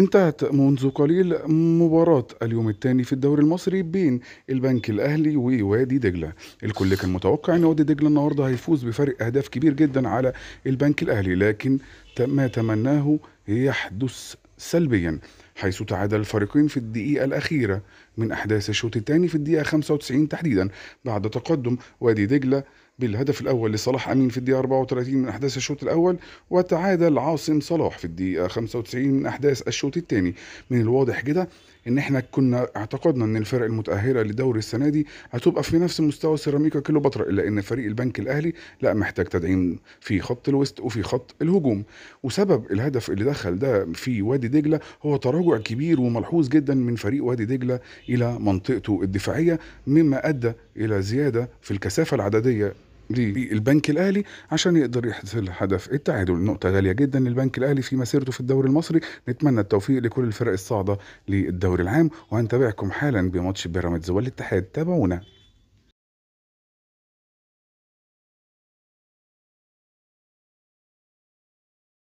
انتهت منذ قليل مباراة اليوم الثاني في الدوري المصري بين البنك الأهلي ووادي دجلة الكل كان متوقع أن وادي دجلة النهاردة هيفوز بفرق أهداف كبير جدا على البنك الأهلي لكن ما تمناه يحدث سلبيا حيث تعادل الفريقين في الدقيقة الأخيرة من أحداث الشوط الثاني في الدقيقة 95 تحديدا بعد تقدم وادي دجلة بالهدف الأول لصلاح أمين في الدقيقة 34 من أحداث الشوط الأول وتعادل عاصم صلاح في الدقيقة 95 من أحداث الشوط الثاني من الواضح كده ان احنا كنا اعتقدنا ان الفرق المتاهله لدوري السنه دي هتبقى في نفس مستوى سيراميكا كليوباترا الا ان فريق البنك الاهلي لا محتاج تدعيم في خط الوسط وفي خط الهجوم وسبب الهدف اللي دخل ده في وادي دجله هو تراجع كبير وملحوظ جدا من فريق وادي دجله الى منطقته الدفاعيه مما ادى الى زياده في الكثافه العدديه للبنك الاهلي عشان يقدر يحصل هدف التعادل نقطه غاليه جدا للبنك الاهلي في مسيرته في الدوري المصري نتمنى التوفيق لكل الفرق الصاعده للدوري العام وهنتابعكم حالا بماتش بيراميدز والاتحاد تابعونا